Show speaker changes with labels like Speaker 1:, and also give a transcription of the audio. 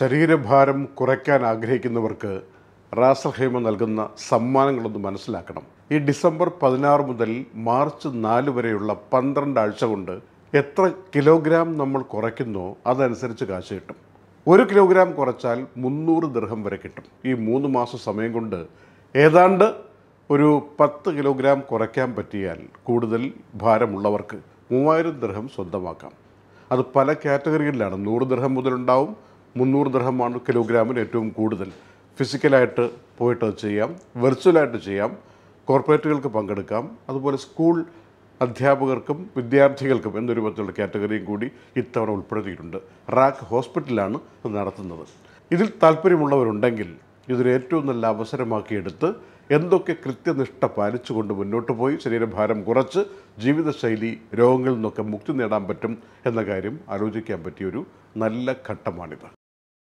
Speaker 1: ശരീരഭാരം കുറയ്ക്കാൻ ആഗ്രഹിക്കുന്നവർക്ക് റാസൽ ഹൈമ നൽകുന്ന സമ്മാനങ്ങളൊന്ന് മനസ്സിലാക്കണം ഈ ഡിസംബർ പതിനാറ് മുതൽ മാർച്ച് നാല് വരെയുള്ള പന്ത്രണ്ടാഴ്ച ആഴ്ച കൊണ്ട് എത്ര കിലോഗ്രാം നമ്മൾ കുറയ്ക്കുന്നു അതനുസരിച്ച് കാശ് കിട്ടും ഒരു കിലോഗ്രാം കുറച്ചാൽ മുന്നൂറ് ദൃഹം വരെ കിട്ടും ഈ മൂന്ന് മാസം സമയം കൊണ്ട് ഏതാണ്ട് ഒരു പത്ത് കിലോഗ്രാം കുറയ്ക്കാൻ പറ്റിയാൽ കൂടുതൽ ഭാരമുള്ളവർക്ക് മൂവായിരം ദൃഹം സ്വന്തമാക്കാം അത് പല കാറ്റഗറികളിലാണ് നൂറ് ദൃഹം മുതലുണ്ടാവും മുന്നൂറ് ദൃഹമാണ് കിലോഗ്രാമിന് ഏറ്റവും കൂടുതൽ ഫിസിക്കലായിട്ട് പോയിട്ട് അത് ചെയ്യാം വെർച്വലായിട്ട് ചെയ്യാം കോർപ്പറേറ്റുകൾക്ക് പങ്കെടുക്കാം അതുപോലെ സ്കൂൾ അധ്യാപകർക്കും വിദ്യാർത്ഥികൾക്കും എന്നൊരു രൂപത്തിലുള്ള കാറ്റഗറിയും കൂടി ഇത്തവണ ഉൾപ്പെടുത്തിയിട്ടുണ്ട് റാക്ക് ഹോസ്പിറ്റലാണ് ഇത് നടത്തുന്നത് ഇതിൽ താല്പര്യമുള്ളവരുണ്ടെങ്കിൽ ഇതിന് ഏറ്റവും നല്ല അവസരമാക്കിയെടുത്ത് എന്തൊക്കെ കൃത്യനിഷ്ഠ പാലിച്ചുകൊണ്ട് മുന്നോട്ട് പോയി ശരീരഭാരം കുറച്ച് ജീവിതശൈലി രോഗങ്ങളിൽ നിന്നൊക്കെ മുക്തി നേടാൻ പറ്റും എന്ന കാര്യം ആലോചിക്കാൻ പറ്റിയൊരു നല്ല ഘട്ടമാണിത്